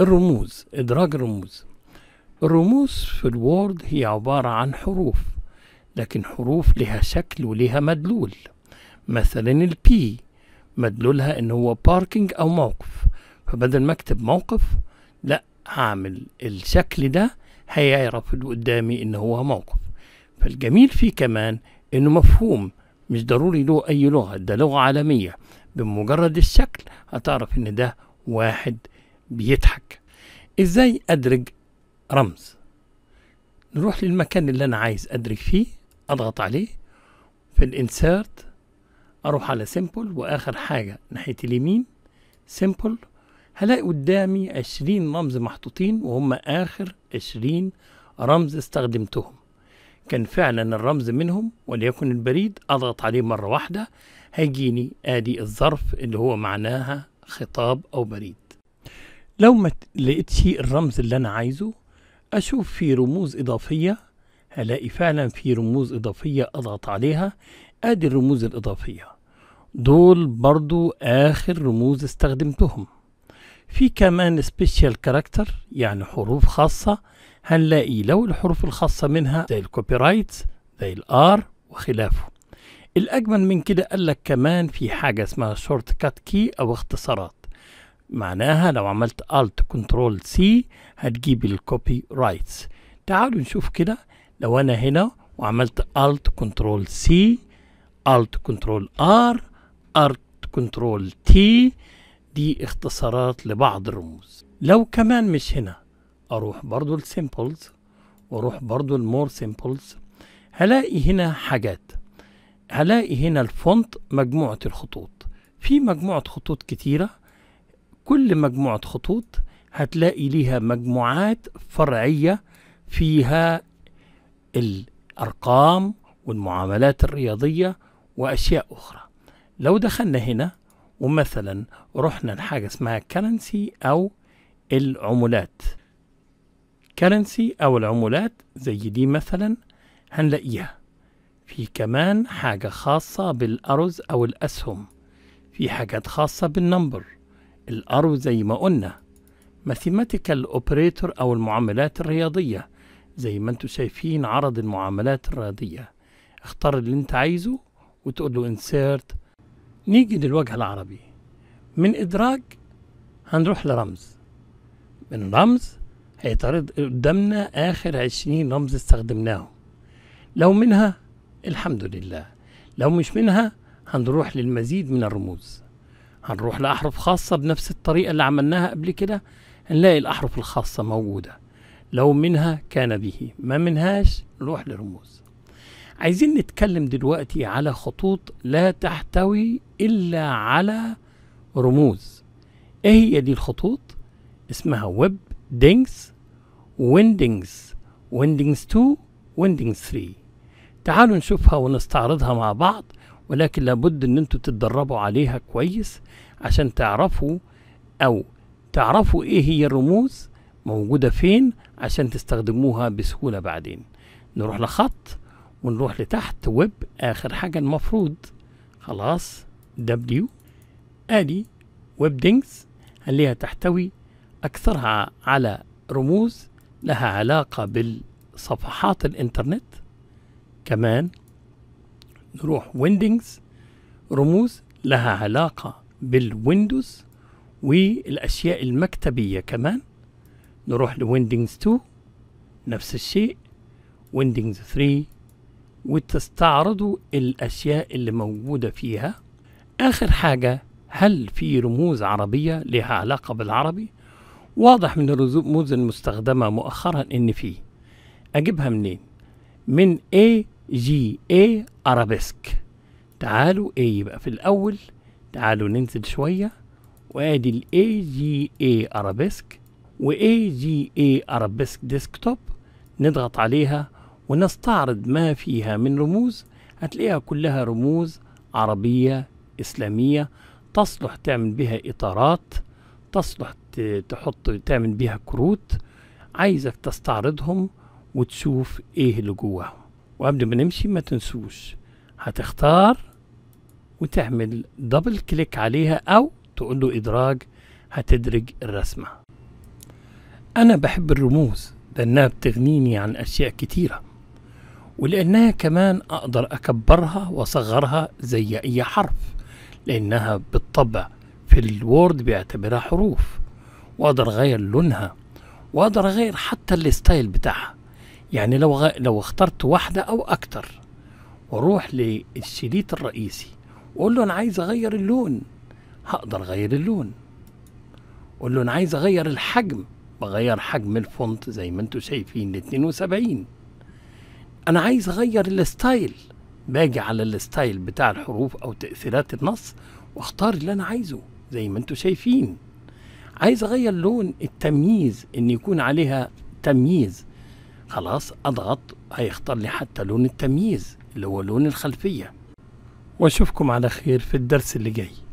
الرموز إدراج الرموز الرموز في الوورد هي عبارة عن حروف لكن حروف لها شكل ولها مدلول مثلا البي مدلولها ان هو باركينج او موقف فبدل ما اكتب موقف لا هعمل الشكل ده هيعرف اللي قدامي ان هو موقف فالجميل فيه كمان انه مفهوم مش ضروري له اي لغه ده لغه عالميه بمجرد الشكل هتعرف ان ده واحد بيضحك ازاي ادرج رمز نروح للمكان اللي انا عايز ادرج فيه اضغط عليه في الانسيرت اروح على سيمبل واخر حاجه ناحيه اليمين سيمبل هلاقي قدامي عشرين رمز محطوطين وهم اخر عشرين رمز استخدمتهم كان فعلا الرمز منهم وليكن البريد اضغط عليه مره واحده هيجيني ادي الظرف اللي هو معناها خطاب او بريد لو ما شيء الرمز اللي أنا عايزه أشوف في رموز إضافية هلاقي فعلا في رموز إضافية أضغط عليها أدي الرموز الإضافية دول برضو آخر رموز استخدمتهم في كمان سبيشال كاركتر يعني حروف خاصة هنلاقي لو الحروف الخاصة منها زي الكوبي رايت زي الار وخلافه الأجمل من كده قال لك كمان في حاجة اسمها شورت كات كي أو اختصارات معناها لو عملت Alt Control C هتجيب الكوبي رايتس تعالوا نشوف كده لو أنا هنا وعملت Alt Control C Alt Control R Alt Control T دي اختصارات لبعض الرموز لو كمان مش هنا أروح برضو السيمبلز وأروح برضو المور سيمبلز هلاقي هنا حاجات هلاقي هنا الفونت مجموعة الخطوط في مجموعة خطوط كتيرة كل مجموعة خطوط هتلاقي ليها مجموعات فرعية فيها الأرقام والمعاملات الرياضية وأشياء أخرى لو دخلنا هنا ومثلا رحنا لحاجة اسمها كرنسي أو العمولات كرنسي أو العمولات زي دي مثلا هنلاقيها في كمان حاجة خاصة بالأرز أو الأسهم في حاجات خاصة بالنمبر الأرو زي ما قلنا ماثيماتيكال اوبريتور أو المعاملات الرياضية زي ما أنتوا شايفين عرض المعاملات الرياضية اختار اللي انت عايزه وتقول له انسيرت نيجي للوجه العربي من إدراج هنروح لرمز من رمز هيتعرض قدامنا آخر عشرين رمز استخدمناهم لو منها الحمد لله لو مش منها هنروح للمزيد من الرموز هنروح لأحرف خاصة بنفس الطريقة اللي عملناها قبل كده هنلاقي الأحرف الخاصة موجودة لو منها كان به ما منهاش نروح لرموز عايزين نتكلم دلوقتي على خطوط لا تحتوي إلا على رموز ايه هي دي الخطوط اسمها ويب دينجز ويندنجز ويندنجز 2 ويندنجز 3 تعالوا نشوفها ونستعرضها مع بعض ولكن لابد ان انتوا تتدربوا عليها كويس عشان تعرفوا او تعرفوا ايه هي الرموز موجودة فين عشان تستخدموها بسهولة بعدين نروح لخط ونروح لتحت ويب اخر حاجة المفروض خلاص دبليو ادي ويب دينجز هنلاقيها تحتوي اكثرها على رموز لها علاقة بالصفحات الانترنت كمان نروح ويندنجز رموز لها علاقة بالويندوز والأشياء المكتبية كمان نروح لويندنجز 2 نفس الشيء ويندنجز 3 وتستعرضوا الأشياء اللي موجودة فيها آخر حاجة هل في رموز عربية لها علاقة بالعربي؟ واضح من الرموز المستخدمة مؤخرا إن في أجيبها منين؟ من A جي اي ارابيسك تعالوا ايه يبقى في الاول تعالوا ننزل شوية وادي الاي جي اي ارابيسك واي جي اي ارابيسك ديسكتوب نضغط عليها ونستعرض ما فيها من رموز هتلاقيها كلها رموز عربية إسلامية تصلح تعمل بها إطارات تصلح تحط تعمل بيها كروت عايزك تستعرضهم وتشوف ايه اللي جواهم وقبل ما نمشي ما تنسوش هتختار وتعمل دبل كليك عليها او تقول له ادراج هتدرج الرسمة انا بحب الرموز لانها بتغنيني عن اشياء كتيرة ولانها كمان اقدر اكبرها واصغرها زي اي حرف لانها بالطبع في الوورد بيعتبرها حروف واقدر اغير لونها واقدر اغير حتى الستايل بتاعها يعني لو غ... لو اخترت واحدة أو أكتر وأروح للشريط الرئيسي وأقول له أنا عايز أغير اللون هقدر أغير اللون أقول له أنا عايز أغير الحجم بغير حجم الفونت زي ما انتم شايفين ل 72 أنا عايز أغير الستايل باجي على الستايل بتاع الحروف أو تأثيرات النص واختار اللي أنا عايزه زي ما انتم شايفين عايز أغير لون التمييز إن يكون عليها تمييز خلاص اضغط هيختار لي حتى لون التمييز اللي هو لون الخلفية واشوفكم على خير في الدرس اللي جاي